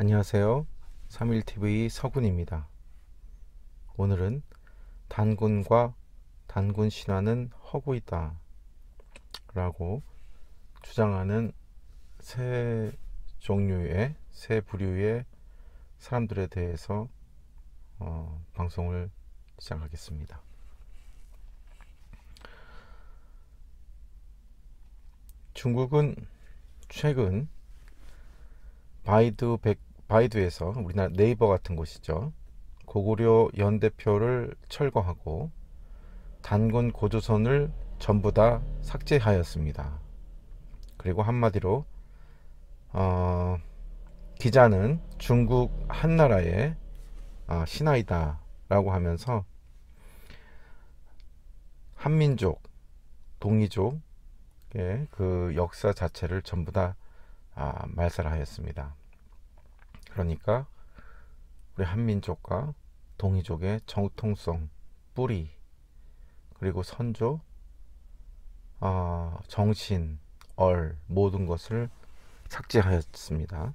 안녕하세요. 3일TV 서군입니다. 오늘은 단군과 단군 신화는 허구이다 라고 주장하는 세 종류의 세 부류의 사람들에 대해서 어, 방송을 시작하겠습니다. 중국은 최근 바이드 백 바이두에서 우리나라 네이버 같은 곳이죠. 고구려 연대표를 철거하고 단군 고조선을 전부 다 삭제하였습니다. 그리고 한마디로 어, 기자는 중국 한나라의 어, 아, 신하이다 라고 하면서 한민족, 동이족의 그 역사 자체를 전부 다 아, 말살하였습니다. 그러니까 우리 한민족과 동이족의 정통성, 뿌리, 그리고 선조, 어, 정신, 얼 모든 것을 삭제하였습니다.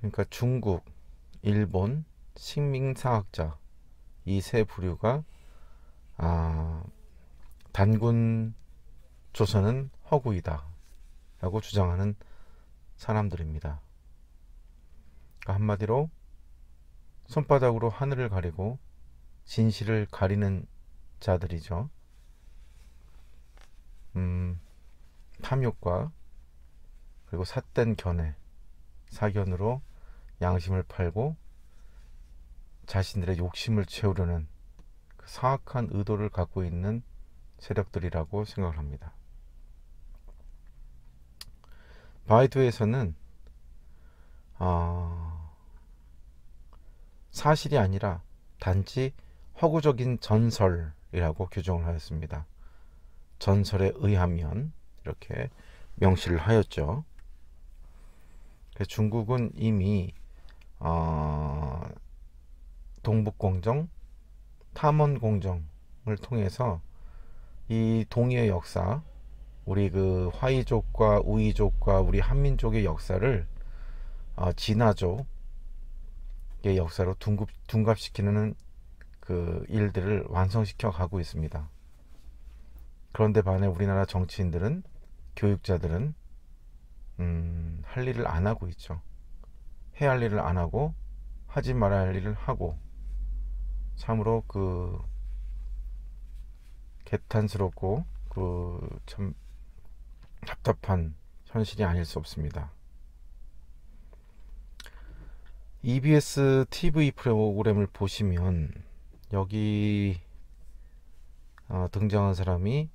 그러니까 중국, 일본, 식민사학자 이 세 부류가 아, 단군 조선은 허구이다라고 주장하는 사람들입니다. 그러니까 한마디로 손바닥으로 하늘을 가리고 진실을 가리는 자들이죠. 음, 탐욕과 그리고 삿된 견해, 사견으로 양심을 팔고 자신들의 욕심을 채우려는 그 사악한 의도를 갖고 있는 세력들이라고 생각을 합니다. 바이두에서는 어, 사실이 아니라 단지 허구적인 전설이라고 규정을 하였습니다. 전설에 의하면 이렇게 명시를 하였죠. 그 중국은 이미 어, 동북공정, 탐원공정을 통해서 이 동의 역사, 우리 그 화이족과 우이족과 우리 한민족의 역사를 어, 진화족, 역사로 둔갑, 둔갑시키는 그 일들을 완성시켜 가고 있습니다. 그런데 반해 우리나라 정치인들은 교육자들은 음, 할 일을 안 하고 있죠. 해야 할 일을 안 하고 하지 말아야 할 일을 하고 참으로 그 개탄스럽고 그 참 답답한 현실이 아닐 수 없습니다. EBS TV 프로그램을 보시면 여기 어, 등장한 사람이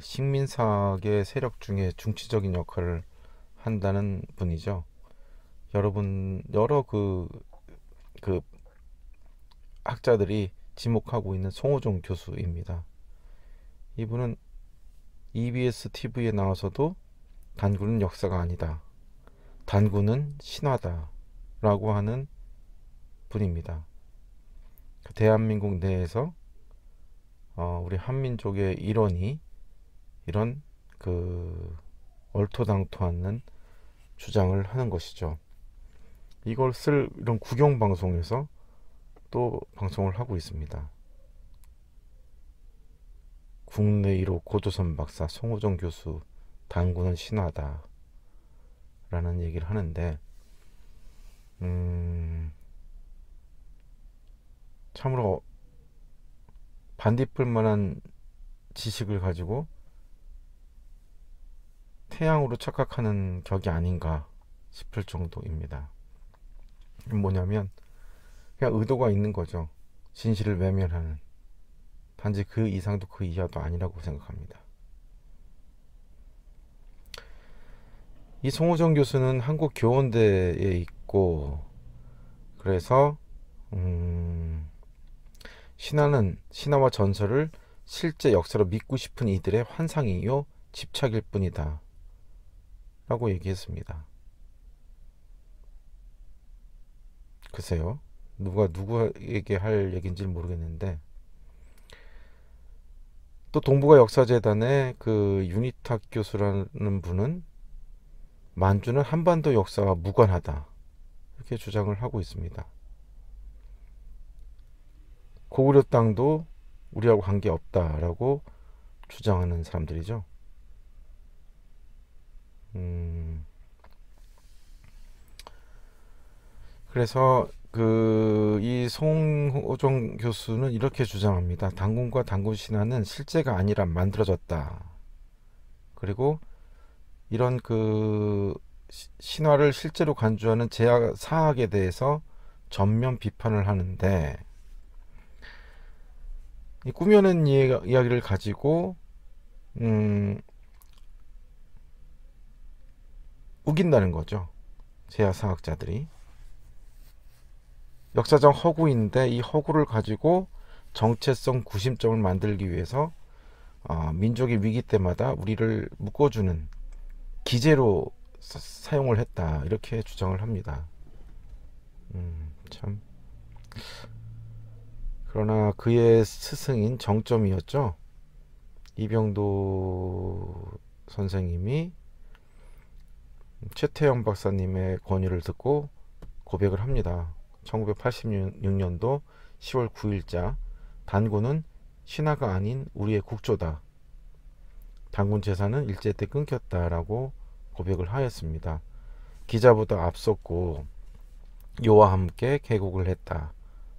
그식민사학의 세력 중에 중추적인 역할을 한다는 분이죠. 여러분 여러 그그 그 학자들이 지목하고 있는 송호종 교수입니다. 이분은 EBS TV에 나와서도 단군은 역사가 아니다. 단군은 신화다라고 하는 분입니다. 그 대한민국 내에서 어, 우리 한민족의 일원이 이런 그 얼토당토않는 주장을 하는 것이죠. 이걸 쓸 이런 구경 방송에서 또 방송을 하고 있습니다. 국내 1호 고조선 박사 송호정 교수 당군은 신화다. 라는 얘기를 하는데 음, 참으로 반딧불 만한 지식을 가지고 태양으로 착각하는 격이 아닌가 싶을 정도입니다. 뭐냐면 그냥 의도가 있는 거죠. 진실을 외면하는. 단지 그 이상도 그 이하도 아니라고 생각합니다. 이송호정 교수는 한국 교원대에 있고 그래서 음, 신화는 신화와 전설을 실제 역사로 믿고 싶은 이들의 환상이요 집착일 뿐이다 라고 얘기했습니다 글쎄요 누가 누구에게 할얘긴지 모르겠는데 또 동북아 역사재단의 그 유니탁 교수라는 분은 만주는 한반도 역사와 무관하다. 이렇게 주장을 하고 있습니다. 고구려 땅도 우리하고 관계 없다라고 주장하는 사람들이죠. 음, 그래서 그 이 송호종 교수는 이렇게 주장합니다. 당군과 당군 신화는 실제가 아니라 만들어졌다. 그리고 이런 그 신화를 실제로 간주하는 제약 사학에 대해서 전면 비판을 하는데 이 꾸며낸 이야기를 가지고 음, 우긴다는 거죠. 제약사학자들이 역사적 허구인데 이 허구를 가지고 정체성 구심점을 만들기 위해서 어, 민족의 위기 때마다 우리를 묶어주는 기재로 사용을 했다 이렇게 주장을 합니다. 음, 참 그러나 그의 스승인 정점이었죠. 이병도 선생님이 최태영 박사님의 권유를 듣고 고백을 합니다. 1986년도 10월 9일자 단군은 신하가 아닌 우리의 국조다. 당군 재산은 일제 때 끊겼다라고 고백을 하였습니다. 기자보다 앞섰고 요와 함께 개국을 했다.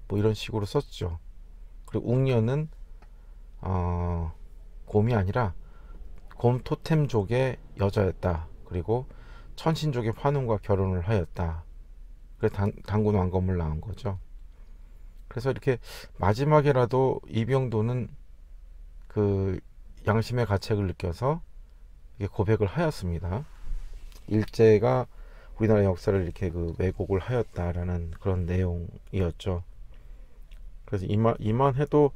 뭐 이런 식으로 썼죠. 그리고 웅녀는 어, 곰이 아니라 곰 토템족의 여자였다. 그리고 천신족의 환웅과 결혼을 하였다. 그래서 당, 당군 왕건물 나온 거죠. 그래서 이렇게 마지막에라도 이병도는 그 양심의 가책을 느껴서 고백을 하였습니다. 일제가 우리나라 역사를 이렇게 그 왜곡을 하였다라는 그런 내용이었죠. 그래서 이만 이만해도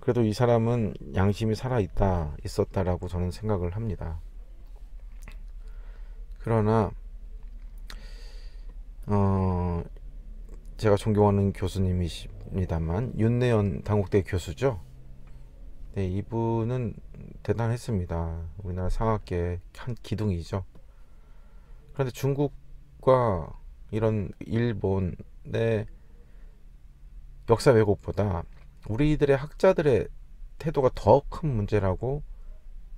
그래도 이 사람은 양심이 살아 있다 있었다라고 저는 생각을 합니다. 그러나 어 제가 존경하는 교수님이십니다만 윤내연 당국대 교수죠. 네, 이분은 대단했습니다. 우리나라 상학계 의한 기둥이죠. 그런데 중국과 이런 일본의 역사 왜곡보다 우리들의 학자들의 태도가 더 큰 문제라고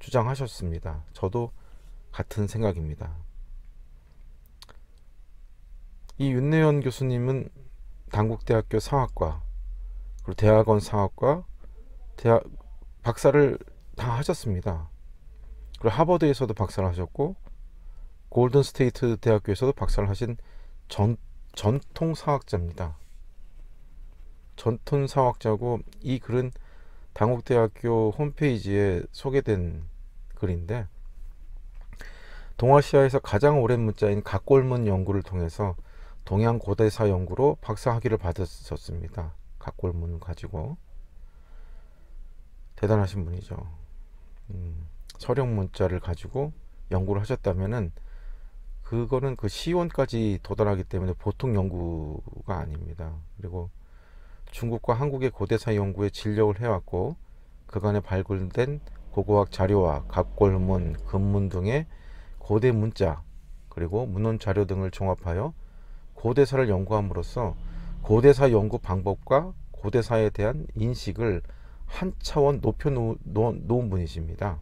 주장하셨습니다. 저도 같은 생각입니다. 이 윤내연 교수님은 당국대학교 상학과 그리고 대학원 상학과 대학 박사를 다 하셨습니다. 그리고 하버드에서도 박사를 하셨고 골든 스테이트 대학교에서도 박사를 하신 전, 전통 사학자입니다. 전통 사학자고 이 글은 당국대학교 홈페이지에 소개된 글인데 동아시아에서 가장 오랜 문자인 각골문 연구를 통해서 동양 고대사 연구로 박사 학위를 받으셨습니다. 각골문 가지고 대단하신 분이죠. 음, 서령 문자를 가지고 연구를 하셨다면은 그거는 그 시원까지 도달하기 때문에 보통 연구가 아닙니다. 그리고 중국과 한국의 고대사 연구에 진력을 해왔고 그간에 발굴된 고고학 자료와 각골문, 금문 등의 고대 문자 그리고 문헌 자료 등을 종합하여 고대사를 연구함으로써 고대사 연구 방법과 고대사에 대한 인식을 한 차원 높여 놓은 분이십니다.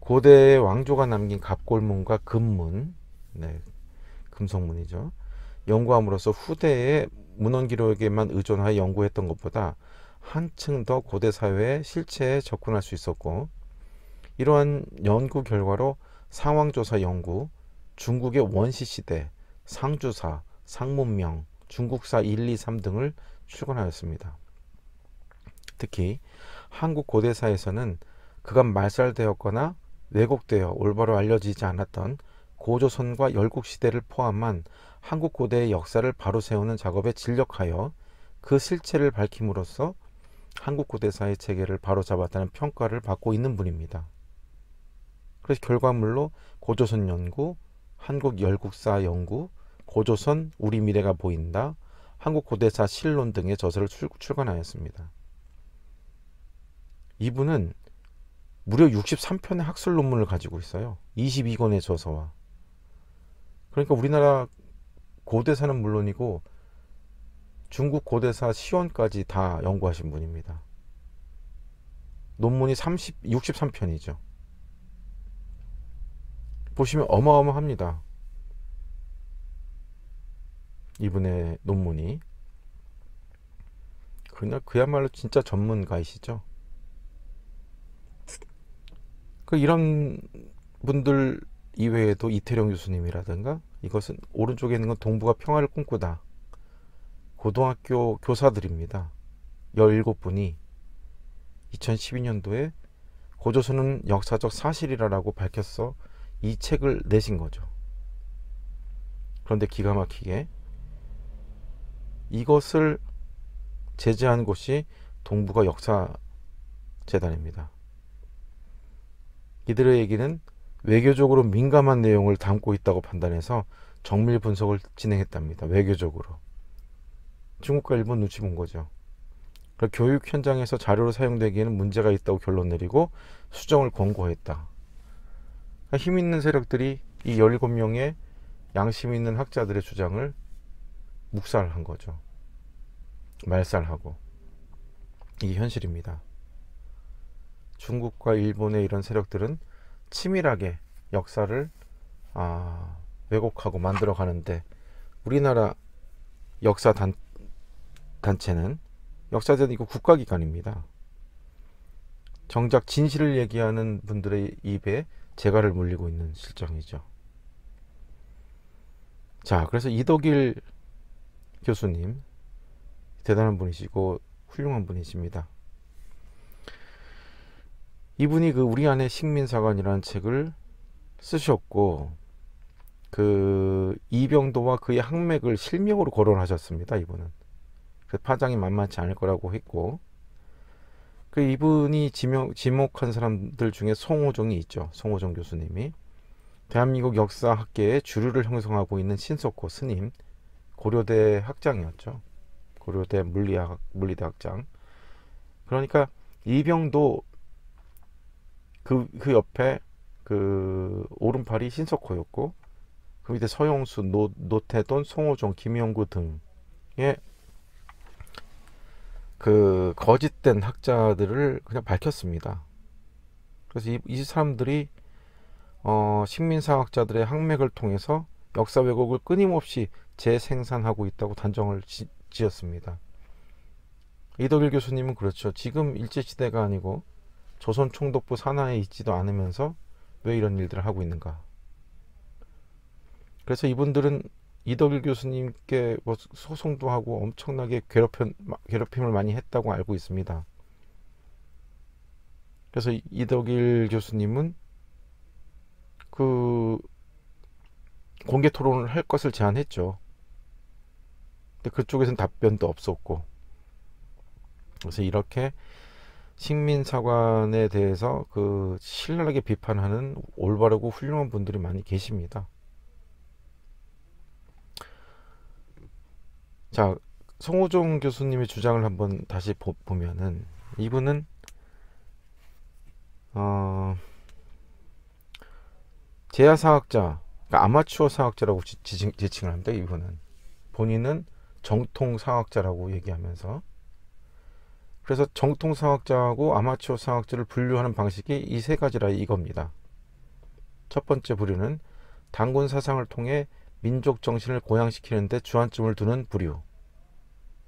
고대의 왕조가 남긴 갑골문과 금문, 네, 금성문이죠 연구함으로써 후대의 문헌 기록에만 의존하여 연구했던 것보다 한층 더 고대 사회의 실체에 접근할 수 있었고 이러한 연구 결과로 상황조사 연구, 중국의 원시 시대, 상주사, 상문명, 중국사 1, 2, 3 등을 출간하였습니다. 특히 한국 고대사에서는 그간 말살되었거나 왜곡되어 올바로 알려지지 않았던 고조선과 열국시대를 포함한 한국 고대의 역사를 바로 세우는 작업에 진력하여 그 실체를 밝힘으로써 한국 고대사의 체계를 바로잡았다는 평가를 받고 있는 분입니다. 그래서 결과물로 고조선 연구, 한국 열국사 연구, 고조선 우리 미래가 보인다, 한국 고대사 실론 등의 저서를 출간하였습니다. 이분은 무려 63편의 학술 논문을 가지고 있어요. 22권의 저서와. 그러니까 우리나라 고대사는 물론이고 중국 고대사 시원까지 다 연구하신 분입니다. 논문이 30, 63편이죠. 보시면 어마어마합니다. 이분의 논문이. 그냥 그야말로 진짜 전문가이시죠. 그 이런 분들 이외에도 이태령 교수님이라든가 이것은 오른쪽에 있는 건 동부가 평화를 꿈꾸다 고등학교 교사들입니다. 17분이 2012년도에 고조선은 역사적 사실이라고 밝혔어 이 책을 내신 거죠. 그런데 기가 막히게 이것을 제재한 곳이 동북아 역사재단입니다. 이들의 얘기는 외교적으로 민감한 내용을 담고 있다고 판단해서 정밀 분석을 진행했답니다. 외교적으로. 중국과 일본 눈치 본 거죠. 그러니까 교육 현장에서 자료로 사용되기에는 문제가 있다고 결론 내리고 수정을 권고했다. 그러니까 힘 있는 세력들이 이 17명의 양심 있는 학자들의 주장을 묵살한 거죠. 말살하고. 이게 현실입니다. 중국과 일본의 이런 세력들은 치밀하게 역사를 아, 왜곡하고 만들어 가는데 우리나라 역사 단, 단체는 역사는 이거 국가기관입니다. 정작 진실을 얘기하는 분들의 입에 재갈을 물리고 있는 실정이죠. 자, 그래서 이덕일 교수님 대단한 분이시고 훌륭한 분이십니다. 이분이 그 우리 안의 식민사관이라는 책을 쓰셨고 그 이병도와 그의 학맥을 실명으로 거론하셨습니다. 이분은 그 파장이 만만치 않을 거라고 했고 그 이분이 지명, 지목한 사람들 중에 송호종이 있죠. 송호종 교수님이 대한민국 역사학계의 주류를 형성하고 있는 신석호 스님 고려대 학장이었죠. 고려대 물리학 물리대학장 그러니까 이병도 그, 그 옆에 그 오른팔이 신석호였고 그 밑에 서용수, 노, 노태돈, 송호종, 김영구 등의 그 거짓된 학자들을 그냥 밝혔습니다. 그래서 이, 이 사람들이 어, 식민사학자들의 학맥을 통해서 역사 왜곡을 끊임없이 재생산하고 있다고 단정을 지, 었습니다 이덕일 교수님은 그렇죠. 지금 일제시대가 아니고 조선 총독부 산하에 있지도 않으면서 왜 이런 일들을 하고 있는가. 그래서 이분들은 이덕일 교수님께 뭐 소송도 하고 엄청나게 괴롭혀 괴롭힘을 많이 했다고 알고 있습니다. 그래서 이덕일 교수님은 그 공개 토론을 할 것을 제안했죠. 근데 그쪽에서는 답변도 없었고. 그래서 이렇게 식민사관에 대해서 그 신랄하게 비판하는 올바르고 훌륭한 분들이 많이 계십니다. 자, 송호종 교수님의 주장을 한번 다시 보, 보면은 이분은 어, 제야 사학자, 그러니까 아마추어 사학자라고 지칭, 지칭을 합니다. 이분은 본인은 정통 사학자라고 얘기하면서 그래서 정통 사학자하고 아마추어 사학자를 분류하는 방식이 이 세 가지라 이겁니다. 첫 번째 부류는 단군 사상을 통해 민족 정신을 고양시키는데 주안점을 두는 부류.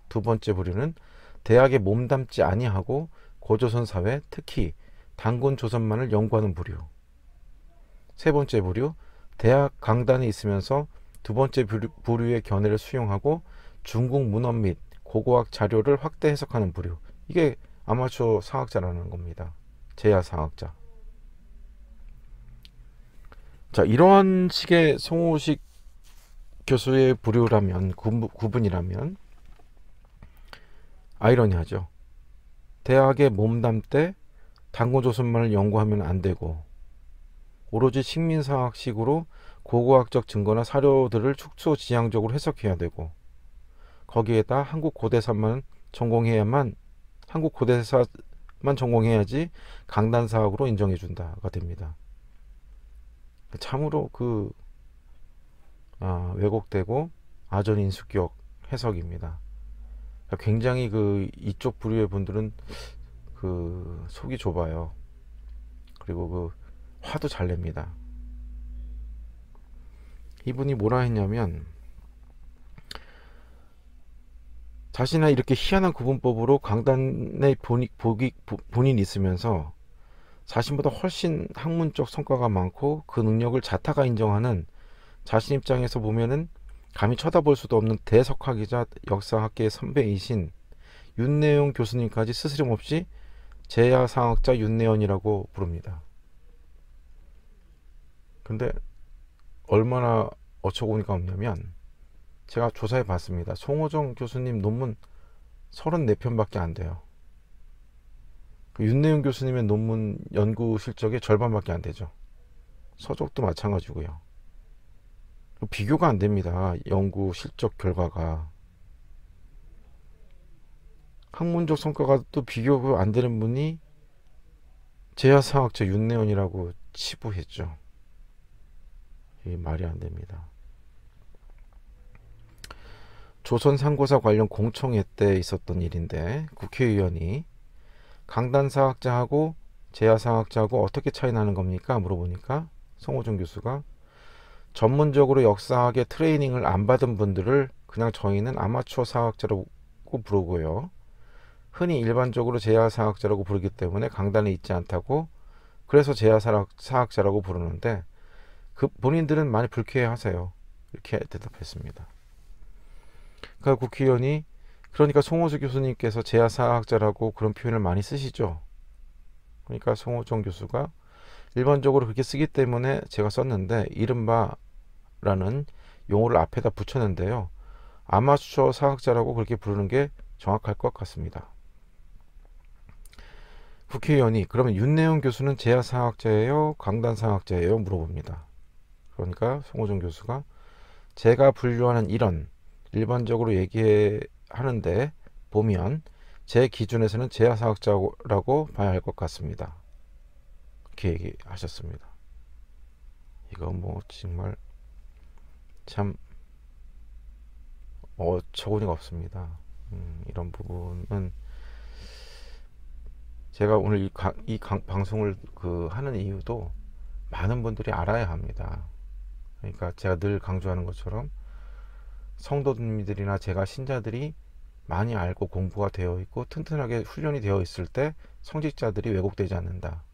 두 번째 부류는 대학에 몸담지 아니하고 고조선 사회, 특히 단군 조선만을 연구하는 부류. 세 번째 부류, 대학 강단에 있으면서 두 번째 부류, 의 견해를 수용하고 중국 문헌 및 고고학 자료를 확대 해석하는 부류. 이게 아마추어 사학자라는 겁니다. 제야 사학자 자, 이러한 식의 송호식 교수의 부류라면 구분이라면 아이러니하죠. 대학의 몸담 때 단군 조선만을 연구하면 안 되고 오로지 식민사학식으로 고고학적 증거나 사료들을 축소 지향적으로 해석해야 되고 거기에다 한국 고대사만 전공해야만 한국 고대사만 전공해야지 강단 사학으로 인정해 준다가 됩니다. 참으로 그 아, 왜곡되고 아전 인수격 해석입니다. 그러니까 굉장히 그 이쪽 부류의 분들은 그 속이 좁아요. 그리고 그 화도 잘 냅니다. 이분이 뭐라 했냐면 자신의 이렇게 희한한 구분법으로 강단에 본이, 복이, 본인이 있으면서 자신보다 훨씬 학문적 성과가 많고 그 능력을 자타가 인정하는 자신 입장에서 보면은 감히 쳐다볼 수도 없는 대석학이자 역사학계의 선배이신 윤내용 교수님까지 스스럼없이 제야상학자 윤내원이라고 부릅니다. 근데 얼마나 어처구니가 없냐면 제가 조사해 봤습니다. 송호정 교수님 논문 34편밖에 안 돼요. 그 윤내용 교수님의 논문 연구 실적의 절반밖에 안 되죠. 서적도 마찬가지고요. 그 비교가 안 됩니다. 연구 실적 결과가. 학문적 성과가 또 비교가 안 되는 분이 제야사학자 윤내원이라고 치부했죠. 이 말이 안 됩니다. 조선 상고사 관련 공청회 때 있었던 일인데 국회의원이 강단 사학자하고 재야 사학자하고 어떻게 차이 나는 겁니까? 물어보니까 송호준 교수가 전문적으로 역사학의 트레이닝을 안 받은 분들을 그냥 저희는 아마추어 사학자라고 부르고요. 흔히 일반적으로 재야 사학자라고 부르기 때문에 강단에 있지 않다고 그래서 재야 사학자라고 부르는데 그 본인들은 많이 불쾌해하세요. 이렇게 대답했습니다. 그 국회의원이 그러니까 송호수 교수님께서 제아사학자라고 그런 표현을 많이 쓰시죠. 그러니까 송호정 교수가 일반적으로 그렇게 쓰기 때문에 제가 썼는데 이른바라는 용어를 앞에다 붙였는데요. 아마추어 사학자라고 그렇게 부르는 게 정확할 것 같습니다. 국회의원이 그러면 윤내용 교수는 제야 사학자예요? 강단 사학자예요? 물어봅니다. 그러니까 송호정 교수가 제가 분류하는 이런 일반적으로 얘기하는데 보면 제 기준에서는 제야사학자라고 봐야 할 것 같습니다. 이렇게 얘기하셨습니다. 이거 뭐 정말 참 어처구니가 없습니다. 음, 이런 부분은 제가 오늘 이, 강, 이 강, 방송을 그 하는 이유도 많은 분들이 알아야 합니다. 그러니까 제가 늘 강조하는 것처럼 성도님들이나 제가 신자들이 많이 알고 공부가 되어 있고 튼튼하게 훈련이 되어 있을 때 성직자들이 왜곡되지 않는다.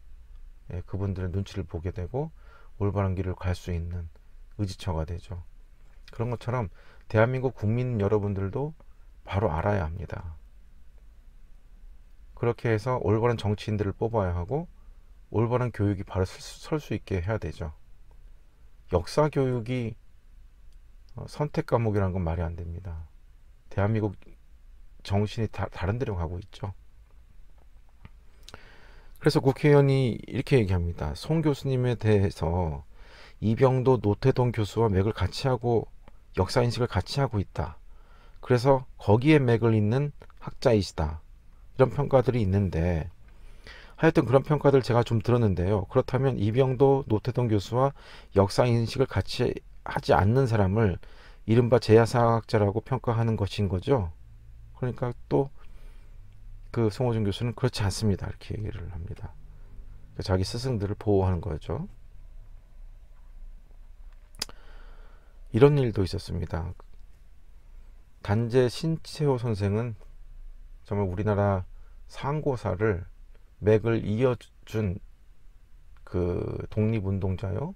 예, 그분들의 눈치를 보게 되고 올바른 길을 갈 수 있는 의지처가 되죠. 그런 것처럼 대한민국 국민 여러분들도 바로 알아야 합니다. 그렇게 해서 올바른 정치인들을 뽑아야 하고 올바른 교육이 바로 설 수 있게 해야 되죠. 역사 교육이 어, 선택 과목이라는 건 말이 안 됩니다. 대한민국 정신이 다, 다른 데로 가고 있죠. 그래서 국회의원이 이렇게 얘기합니다. 송 교수님에 대해서 이병도 노태동 교수와 맥을 같이 하고 역사 인식을 같이 하고 있다. 그래서 거기에 맥을 잇는 학자이시다. 이런 평가들이 있는데 하여튼 그런 평가들 제가 좀 들었는데요. 그렇다면 이병도 노태동 교수와 역사 인식을 같이 하지 않는 사람을 이른바 제야사학자라고 평가하는 것인 거죠. 그러니까 또 그 송호준 교수는 그렇지 않습니다. 이렇게 얘기를 합니다. 그러니까 자기 스승들을 보호하는 거죠. 이런 일도 있었습니다. 단재 신채호 선생은 정말 우리나라 상고사를 맥을 이어준 그 독립운동자요.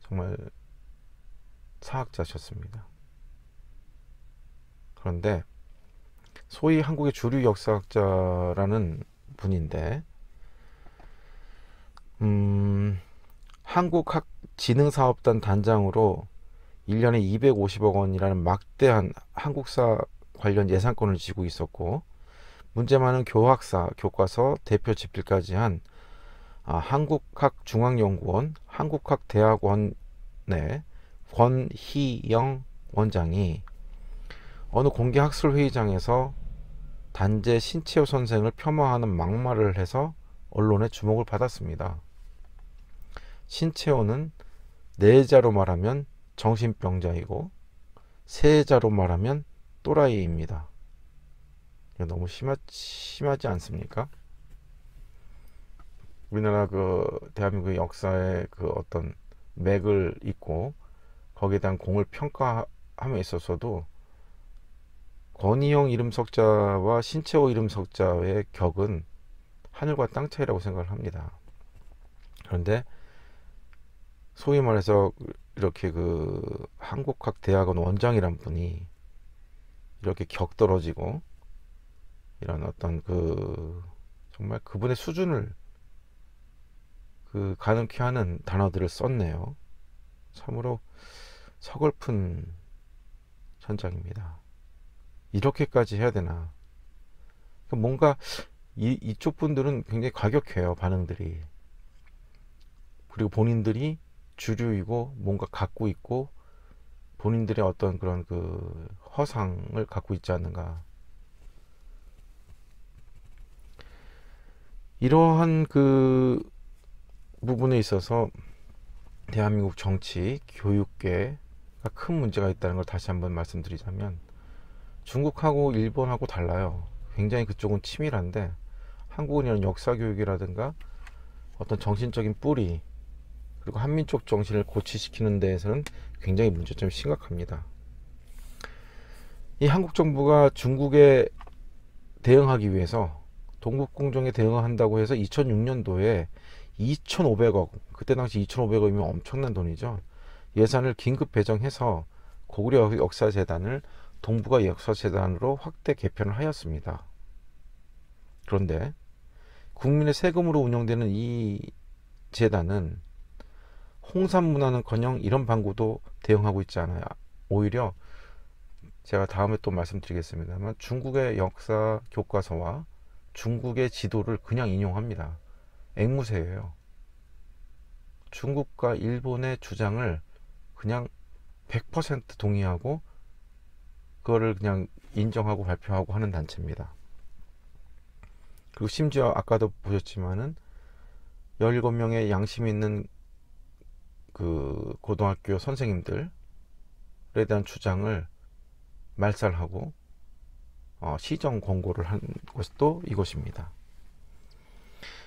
정말 사학자셨습니다. 그런데 소위 한국의 주류 역사학자라는 분인데 음, 한국학진흥사업단 단장으로 1년에 250억 원이라는 막대한 한국사 관련 예산권을 쥐고 있었고 문제 많은 교학사, 교과서, 대표 집필까지 한 아, 한국학중앙연구원, 한국학대학원의 권희영 원장이 어느 공개학술회의장에서 단재 신채호 선생을 폄하하는 막말을 해서 언론의 주목을 받았습니다. 신채호는 내자로 네 말하면 정신병자이고 세자로 말하면 또라이입니다. 너무 심하, 심하지 않습니까? 우리나라 그 대한민국의 역사에그 어떤 맥을 잇고 거기에 대한 공을 평가함에 있어서도 권희영 이름 석자와 신채호 이름 석자의 격은 하늘과 땅 차이라고 생각을 합니다. 그런데 소위 말해서 이렇게 그 한국학 대학원 원장이란 분이 이렇게 격 떨어지고 이런 어떤 그 정말 그분의 수준을 그 가늠케 하는 단어들을 썼네요. 참으로 서글픈 현장입니다 이렇게까지 해야 되나? 그러니까 뭔가 이, 이쪽 분들은 굉장히 과격해요 반응들이. 그리고 본인들이 주류이고 뭔가 갖고 있고 본인들의 어떤 그런 그 허상을 갖고 있지 않는가. 이러한 그 부분에 있어서 대한민국 정치, 교육계, 큰 문제가 있다는 걸 다시 한번 말씀드리자면 중국하고 일본하고 달라요. 굉장히 그쪽은 치밀한데 한국은 이런 역사 교육이라든가 어떤 정신적인 뿌리 그리고 한민족 정신을 고취시키는 데에서는 굉장히 문제점이 심각합니다. 이 한국 정부가 중국에 대응하기 위해서 동국공정에 대응한다고 해서 2006년도에 2,500억 그때 당시 2,500억이면 엄청난 돈이죠. 예산을 긴급 배정해서 고구려 역사재단을 동북아 역사재단으로 확대 개편을 하였습니다. 그런데 국민의 세금으로 운영되는 이 재단은 홍산 문화는커녕 이런 방구도 대응하고 있지 않아요. 오히려 제가 다음에 또 말씀드리겠습니다만 중국의 역사 교과서와 중국의 지도를 그냥 인용합니다. 앵무새예요. 중국과 일본의 주장을 그냥 100% 동의하고 그거를 그냥 인정하고 발표하고 하는 단체입니다. 그리고 심지어 아까도 보셨지만은 17명의 양심 있는 그 고등학교 선생님들에 대한 주장을 말살하고 어, 시정 권고를 한 곳도 이곳입니다.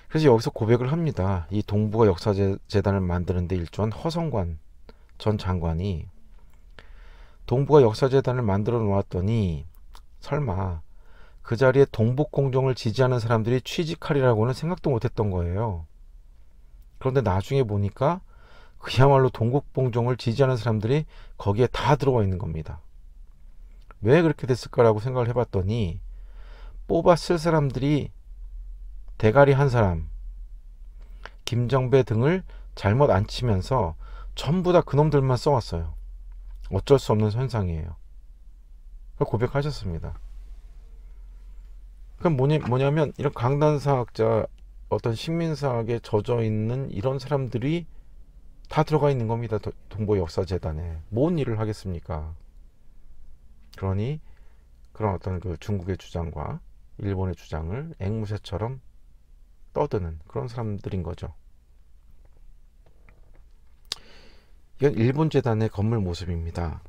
그래서 여기서 고백을 합니다. 이 동북아 역사재단을 만드는데 일조한 허성관 전 장관이 동북아 역사재단을 만들어 놓았더니 설마 그 자리에 동북공정을 지지하는 사람들이 취직하리라고는 생각도 못했던 거예요. 그런데 나중에 보니까 그야말로 동국봉정을 지지하는 사람들이 거기에 다 들어와 있는 겁니다. 왜 그렇게 됐을까라고 생각을 해봤더니 뽑았을 사람들이 대가리 한 사람, 김정배 등을 잘못 안 치면서 전부 다 그놈들만 써왔어요. 어쩔 수 없는 현상이에요. 고백하셨습니다. 그 뭐니, 뭐냐면 이런 강단사학자 어떤 식민사학에 젖어 있는 이런 사람들이 다 들어가 있는 겁니다. 동보 역사재단에 뭔 일을 하겠습니까? 그러니 그런 어떤 그 중국의 주장과 일본의 주장을 앵무새처럼 떠드는 그런 사람들인 거죠. 이건 일본 재단의 건물 모습입니다.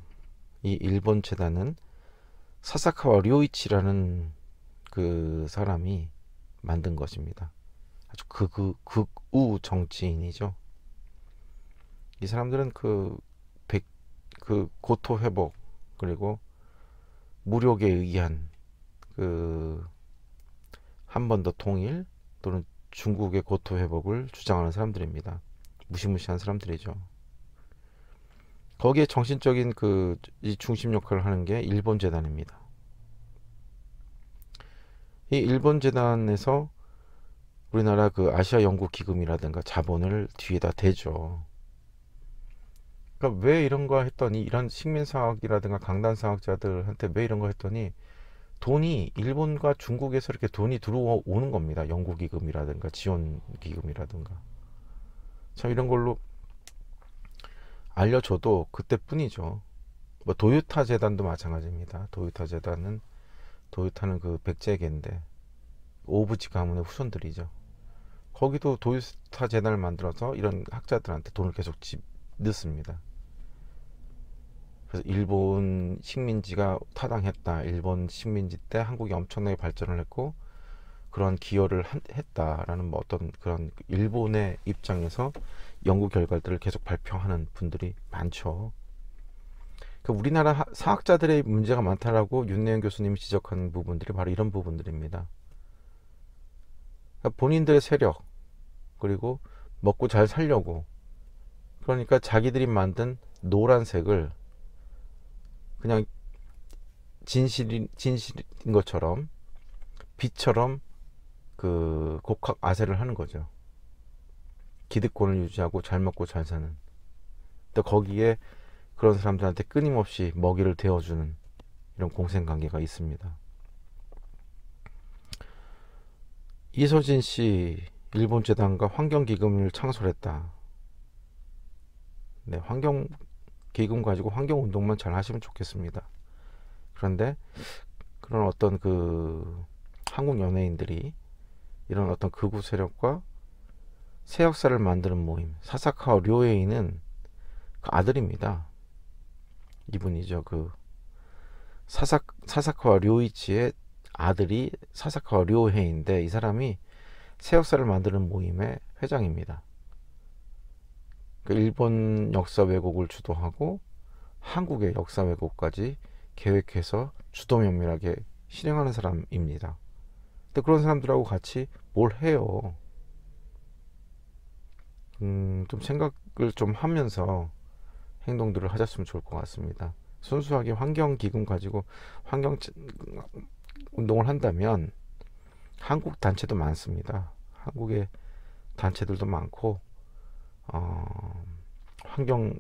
이 일본 재단은 사사카와 료이치라는 그 사람이 만든 것입니다. 아주 극우, 극우 정치인이죠. 이 사람들은 그, 백, 그 고토 회복 그리고 무력에 의한 그 한 번 더 통일 또는 중국의 고토 회복을 주장하는 사람들입니다. 무시무시한 사람들이죠. 거기에 정신적인 그이 중심 역할을 하는 게 일본 재단입니다. 이 일본 재단에서 우리나라 그 아시아 연구 기금이라든가 자본을 뒤에다 대죠. 그러니까 왜 이런가 했더니 이런 식민 사학이라든가 강단 사학자들한테 왜 이런가 했더니 돈이 일본과 중국에서 이렇게 돈이 들어오는 겁니다. 연구 기금이라든가 지원 기금이라든가. 참 이런 걸로 알려줘도 그때뿐이죠. 뭐 도요타 재단도 마찬가지입니다. 도요타 재단은 도요타는 그 백제계인데 오부지 가문의 후손들이죠. 거기도 도요타 재단을 만들어서 이런 학자들한테 돈을 계속 집, 넣습니다. 그래서 일본 식민지가 타당했다. 일본 식민지 때 한국이 엄청나게 발전을 했고 그런 기여를 한, 했다라는 뭐 어떤 그런 일본의 입장에서 연구 결과들을 계속 발표하는 분들이 많죠. 그 우리나라 사학자들의 문제가 많다라고 윤내영 교수님이 지적한 부분들이 바로 이런 부분들입니다. 그러니까 본인들의 세력 그리고 먹고 잘 살려고 그러니까 자기들이 만든 노란색을 그냥 진실인 진실인 것처럼 빛처럼 그 곡학 아세를 하는 거죠. 기득권을 유지하고 잘 먹고 잘 사는 또 거기에 그런 사람들한테 끊임없이 먹이를 데워주는 이런 공생관계가 있습니다. 이소진 씨 일본 재단과 환경기금을 창설했다. 네, 환경기금 가지고 환경운동만 잘 하시면 좋겠습니다. 그런데 그런 어떤 그 한국 연예인들이 이런 어떤 극우 세력과 새 역사를 만드는 모임 사사카와 료에이는 그 아들입니다. 이분이죠. 그 사사 사사카와 료이치의 아들이 사사카와 료헤인데 이 사람이 새 역사를 만드는 모임의 회장입니다. 그 일본 역사 왜곡을 주도하고 한국의 역사 왜곡까지 계획해서 주도 면밀하게 실행하는 사람입니다. 근데 그런 사람들하고 같이 뭘 해요? 음, 좀 생각을 좀 하면서 행동들을 하셨으면 좋을 것 같습니다. 순수하게 환경 기금 가지고 환경 운동을 한다면 한국 단체도 많습니다. 한국의 단체들도 많고 어, 환경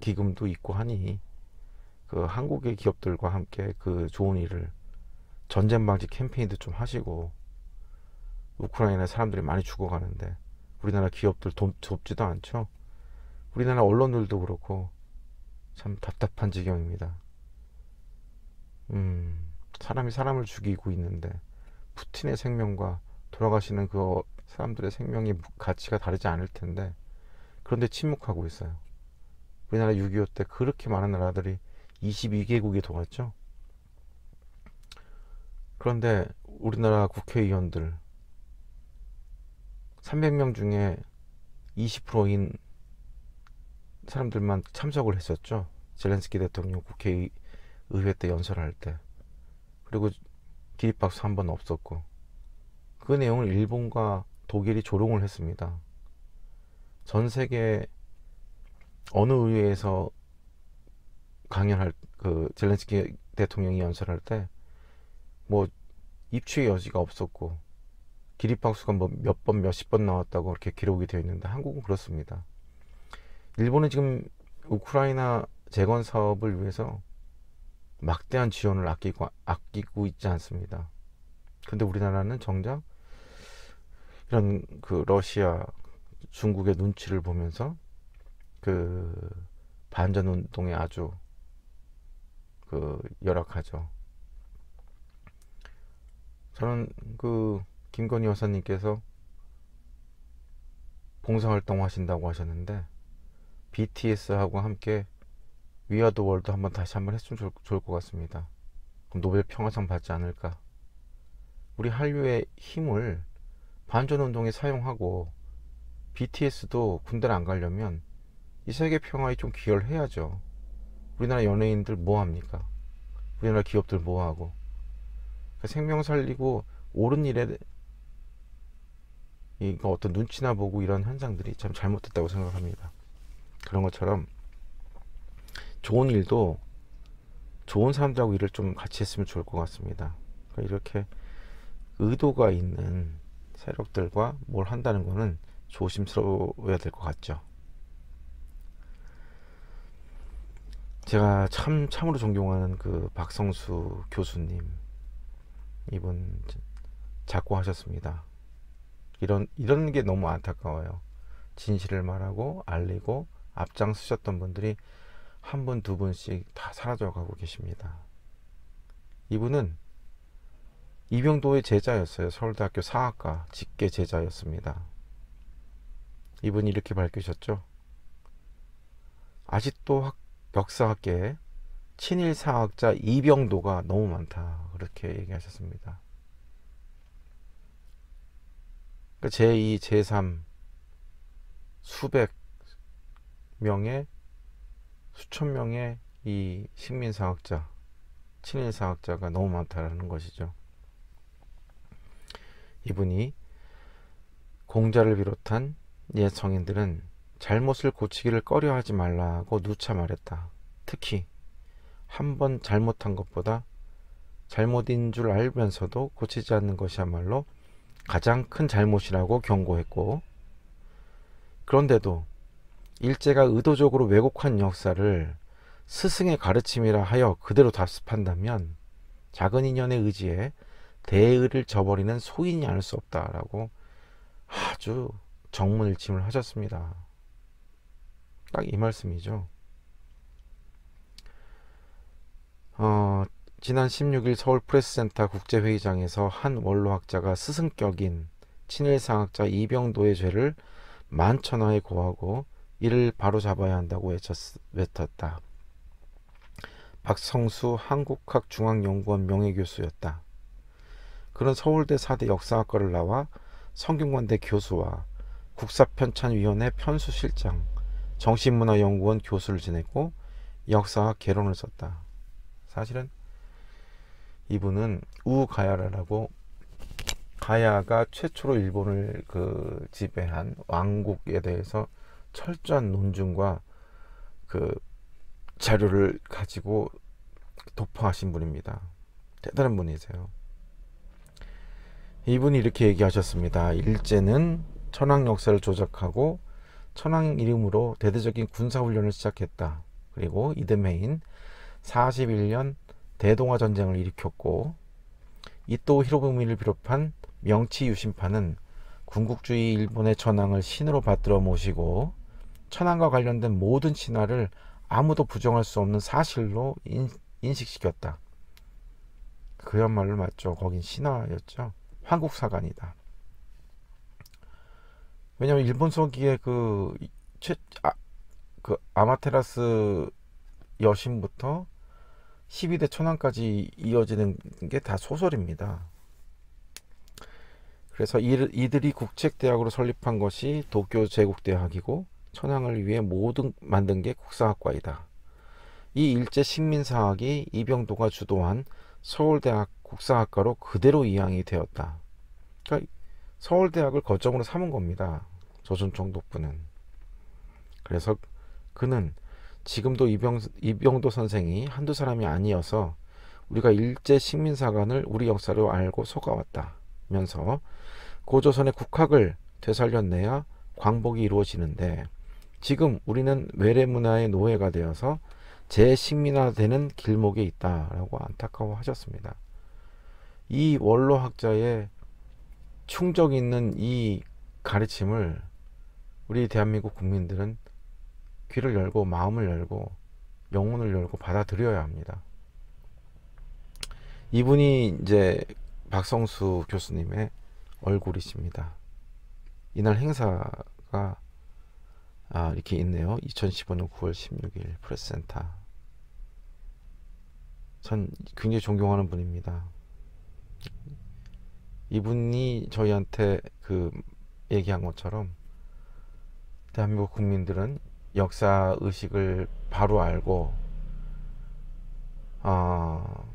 기금도 있고 하니 그 한국의 기업들과 함께 그 좋은 일을 전쟁 방지 캠페인도 좀 하시고 우크라이나 사람들이 많이 죽어가는데 우리나라 기업들 돕, 돕지도 않죠. 우리나라 언론들도 그렇고 참 답답한 지경입니다. 음, 사람이 사람을 죽이고 있는데 푸틴의 생명과 돌아가시는 그 어, 사람들의 생명이 가치가 다르지 않을 텐데 그런데 침묵하고 있어요. 우리나라 6.25 때 그렇게 많은 나라들이 22개국이 도왔죠. 그런데 우리나라 국회의원들 300명 중에 20%인 사람들만 참석을 했었죠. 젤렌스키 대통령 국회 의회 때 연설할 때. 그리고 기립박수 한 번 없었고. 그 내용을 일본과 독일이 조롱을 했습니다. 전 세계 어느 의회에서 강연할 그 젤렌스키 대통령이 연설할 때 뭐 입추의 여지가 없었고 기립박수가 뭐 몇 번, 몇십 번 나왔다고 이렇게 기록이 되어 있는데 한국은 그렇습니다. 일본은 지금 우크라이나 재건 사업을 위해서 막대한 지원을 아끼고, 아끼고 있지 않습니다. 근데 우리나라는 정작 이런 그 러시아, 중국의 눈치를 보면서 그 반전 운동에 아주 그 열악하죠. 저는 그 김건희 여사님께서 봉사활동 하신다고 하셨는데 BTS하고 함께 위아더 월드 한번 다시 한번 했으면 좋을 것 같습니다. 그럼 노벨 평화상 받지 않을까? 우리 한류의 힘을 반전 운동에 사용하고 BTS도 군대를 안 가려면 이 세계 평화에 좀 기여를 해야죠. 우리나라 연예인들 뭐 합니까? 우리나라 기업들 뭐 하고? 그러니까 생명 살리고 옳은 일에 이거 어떤 눈치나 보고 이런 현상들이 참 잘못됐다고 생각합니다. 그런 것처럼 좋은 일도 좋은 사람들하고 일을 좀 같이 했으면 좋을 것 같습니다. 그러니까 이렇게 의도가 있는 세력들과 뭘 한다는 거는 조심스러워야 될 것 같죠. 제가 참 참으로 존경하는 그 박성수 교수님 이분 작고하셨습니다. 이런 이런 게 너무 안타까워요. 진실을 말하고 알리고 앞장서셨던 분들이 한 분, 두 분씩 다 사라져가고 계십니다. 이분은 이병도의 제자였어요. 서울대학교 사학과 직계 제자였습니다. 이분이 이렇게 밝히셨죠. 아직도 학, 역사학계에 친일 사학자 이병도가 너무 많다. 그렇게 얘기하셨습니다. 그러니까 제2, 제3 수백 명의 수천 명의 이 식민 사학자, 친일 사학자가 너무 많다라는 것이죠. 이분이 공자를 비롯한 옛 성인들은 잘못을 고치기를 꺼려하지 말라고 누차 말했다. 특히 한 번 잘못한 것보다 잘못인 줄 알면서도 고치지 않는 것이야말로 가장 큰 잘못이라고 경고했고 그런데도 일제가 의도적으로 왜곡한 역사를 스승의 가르침이라 하여 그대로 답습한다면 작은 인연의 의지에 대의를 저버리는 소인이 아닐 수 없다라고 아주 정문일침을 하셨습니다. 딱 이 말씀이죠. 어, 지난 16일 서울 프레스센터 국제회의장에서 한 원로학자가 스승격인 친일상학자 이병도의 죄를 만천하에 고하고 이를 바로잡아야 한다고 외쳤, 외쳤다. 박성수 한국학중앙연구원 명예교수였다. 그는 서울대 사대 역사학과를 나와 성균관대 교수와 국사편찬위원회 편수실장, 정신문화연구원 교수를 지냈고 역사학 개론을 썼다. 사실은 이분은 우가야라라고 가야가 최초로 일본을 그 지배한 왕국에 대해서 철저한 논증과 그 자료를 가지고 도포하신 분입니다. 대단한 분이세요. 이분이 이렇게 얘기하셨습니다. 일제는 천황 역사를 조작하고 천황 이름으로 대대적인 군사훈련을 시작했다. 그리고 이듬해인 41년 대동화 전쟁을 일으켰고 이 또 히로부미를 비롯한 명치 유신파는 군국주의 일본의 천황을 신으로 받들어 모시고 천황과 관련된 모든 신화를 아무도 부정할 수 없는 사실로 인, 인식시켰다. 그야말로 맞죠. 거긴 신화였죠. 한국사관이다. 왜냐면 일본 속기의 그, 아, 그 아마테라스 여신부터 12대 천황까지 이어지는 게 다 소설입니다. 그래서 이들이 국책대학으로 설립한 것이 도쿄 제국대학이고 천황을 위해 모든 만든 게 국사학과이다. 이 일제 식민사학이 이병도가 주도한 서울대학 국사학과로 그대로 이양이 되었다. 그러니까 서울대학을 거점으로 삼은 겁니다. 조준총 독부는. 그래서 그는 지금도 이병, 이병도 선생이 한두 사람이 아니어서 우리가 일제 식민사관을 우리 역사로 알고 속아왔다면서 고조선의 국학을 되살렸내야 광복이 이루어지는데 지금 우리는 외래 문화의 노예가 되어서 재식민화되는 길목에 있다라고 안타까워하셨습니다. 이 원로학자의 충적 있는 이 가르침을 우리 대한민국 국민들은 귀를 열고 마음을 열고 영혼을 열고 받아들여야 합니다. 이분이 이제 박성수 교수님의 얼굴이십니다. 이날 행사가 아, 이렇게 있네요. 2015년 9월 16일 프레스센터. 전 굉장히 존경하는 분입니다. 이분이 저희한테 그 얘기한 것처럼 대한민국 국민들은 역사 의식을 바로 알고 어,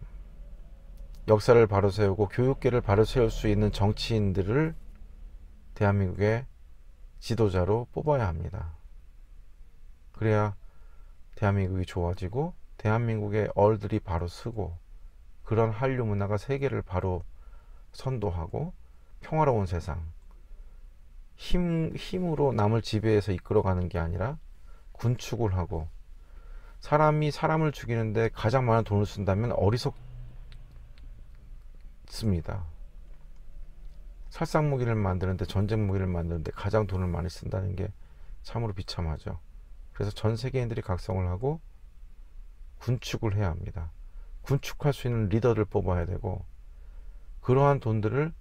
역사를 바로 세우고 교육계를 바로 세울 수 있는 정치인들을 대한민국의 지도자로 뽑아야 합니다. 그래야 대한민국이 좋아지고 대한민국의 얼들이 바로 쓰고 그런 한류 문화가 세계를 바로 선도하고 평화로운 세상 힘 힘으로 남을 지배해서 이끌어가는 게 아니라 군축을 하고 사람이 사람을 죽이는데 가장 많은 돈을 쓴다면 어리석습니다. 살상 무기를 만드는데 전쟁 무기를 만드는데 가장 돈을 많이 쓴다는 게 참으로 비참하죠. 그래서 전 세계인들이 각성을 하고 군축을 해야 합니다. 군축할 수 있는 리더를 뽑아야 되고 그러한 돈들을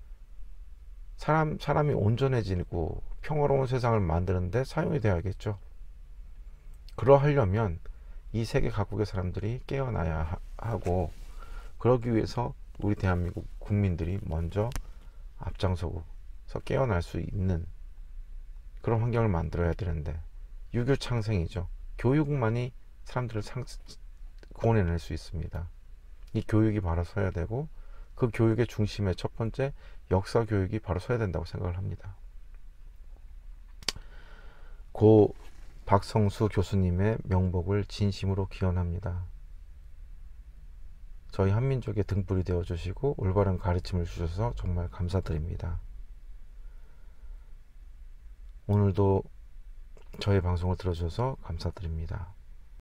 사람 사람이 온전해지고 평화로운 세상을 만드는데 사용이 돼야겠죠. 그러하려면 이 세계 각국의 사람들이 깨어나야 하고 그러기 위해서 우리 대한민국 국민들이 먼저 앞장서고 깨어날 수 있는 그런 환경을 만들어야 되는데 유교 창생이죠. 교육만이 사람들을 상, 구원해낼 수 있습니다. 이 교육이 바로 서야 되고 그 교육의 중심에 첫 번째 역사 교육이 바로 서야 된다고 생각을 합니다. 고 박성수 교수님의 명복을 진심으로 기원합니다. 저희 한민족의 등불이 되어 주시고 올바른 가르침을 주셔서 정말 감사드립니다. 오늘도 저희 방송을 들어주셔서 감사드립니다.